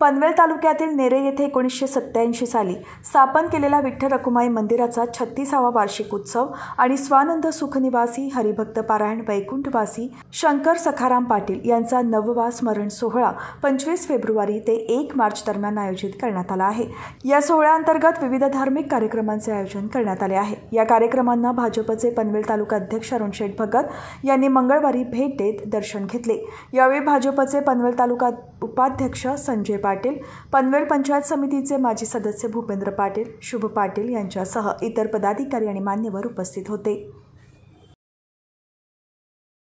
पनवेल तालुक्यातील नेरे येथे एकोणीसशे सत्त्याऐंशी साली स्थापन केलेला विठ्ठल रखुमाई मंदिराचा छत्तीसावा वार्षिक उत्सव आणि स्वानंद सुखनिवासी हरिभक्त पारायण वैकुंठवासी शंकर सखाराम पाटील यांचा नववा स्मरण सोहळा पंचवीस फेब्रुवारी ते एक मार्च दरम्यान आयोजित करण्यात आला आहे या सोहळ्याअंतर्गत विविध धार्मिक कार्यक्रमांचे आयोजन करण्यात आले आहे या कार्यक्रमांना भाजपचे पनवेल तालुका अध्यक्ष शेठ भगत यांनी मंगळवारी भेट देत दर्शन घेतले यावेळी भाजपचे पनवेल तालुका उपाध्यक्ष संजय पाटील पनवेल पंचायत समितीचे माजी सदस्य भूपेंद्र पाटील शुभ पाटील यांच्यासह इतर पदाधिकारी आणि मान्यवर उपस्थित होते